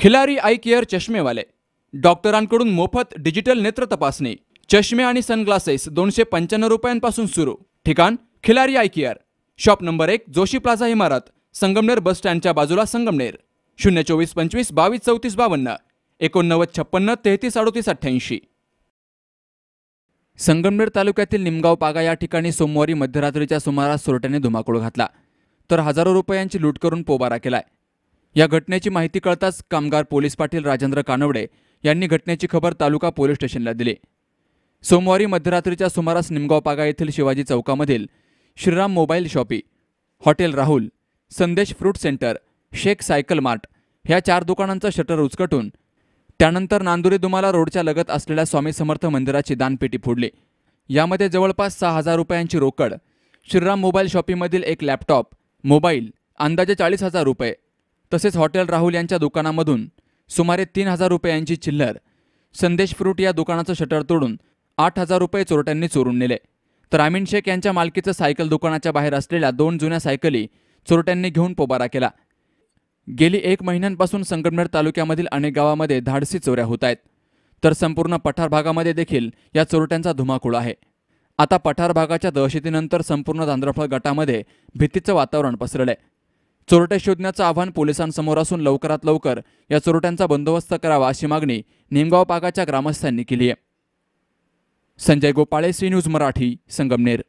Khillari I चष्मेवाले डॉक्टरांकडून मोफत digital नेत्र तपासणी चष्मे आणि सनग्लासेस दोनशे पंच्याण्णव रुपयांपासून सुरू ठिकाण Khilari eye care shop number एक जोशी प्लाझा इमारत संगमनेर बस स्टँडच्या बाजूला संगमनेर शून्य चोवीस पंचवीस बावीस चौतीस बावन्न एकोणनव्वद छप्पन्न तेहतीस अडोतीस अठ्ठ्याऐंशी संगमनेर तालुक्यातील निमगाव पागा या ठिकाणी सोमवारी मध्यरात्रीच्या सुमारास सोरट्याने धुमाकूळ घातला तर हजारो रुपयांची लूट करून पोबारा केलाय या घटनेची माहिती कळताच कामगार पोलीस पाटील राजेंद्र कानवडे यांनी घटनेची खबर तालुका पोलीस स्टेशनला दिली सोमवारी मध्यरात्रीच्या सुमारास निमगाव पागा येथील शिवाजी चौकामधील Shriram mobile shoppe hotel Rahul Sandesh fruit centre Sheikh cycle mart ह्या चार दुकानांचा शटर उचकटून त्यानंतर नांदुरी दुमाला रोडच्या लगत असलेल्या स्वामी समर्थ मंदिराची दानपेटी फोडली यामध्ये जवळपास सहा हजार रुपयांची रोकड श्रीराम मोबाईल शॉपीमधील एक लॅपटॉप मोबाईल अंदाजे चाळीस हजार रुपये तसेच हॉटेल राहुल यांच्या दुकानामधून सुमारे तीन हजार रुपयांची चिल्लर संदेश फ्रूट या दुकानाचं शटर तोडून आठ हजार रुपये चोरट्यांनी चोरून नेले तर आमिन शेख यांच्या मालकीचं सायकल दुकानाच्या बाहेर असलेल्या दोन जुन्या सायकली चोरट्यांनी घेऊन पोबारा केला गेली एक महिन्यांपासून संगमनेर तालुक्यामधील अनेक गावामध्ये धाडसी चोऱ्या होत आहेत तर संपूर्ण पठार भागामध्ये देखील या चोरट्यांचा धुमाकूळ आहे आता पठार भागाच्या दहशतीनंतर संपूर्ण दांद्रफळ गटामध्ये भीतीचं वातावरण पसरलं आहे चोरटे शोधण्याचं आव्हान पोलिसांसमोर असून लवकरात लवकर या चोरट्यांचा बंदोबस्त करावा अशी मागणी निमगाव पागाच्या ग्रामस्थांनी केली आहे संजय गोपाळे सी न्यूज मराठी संगमनेर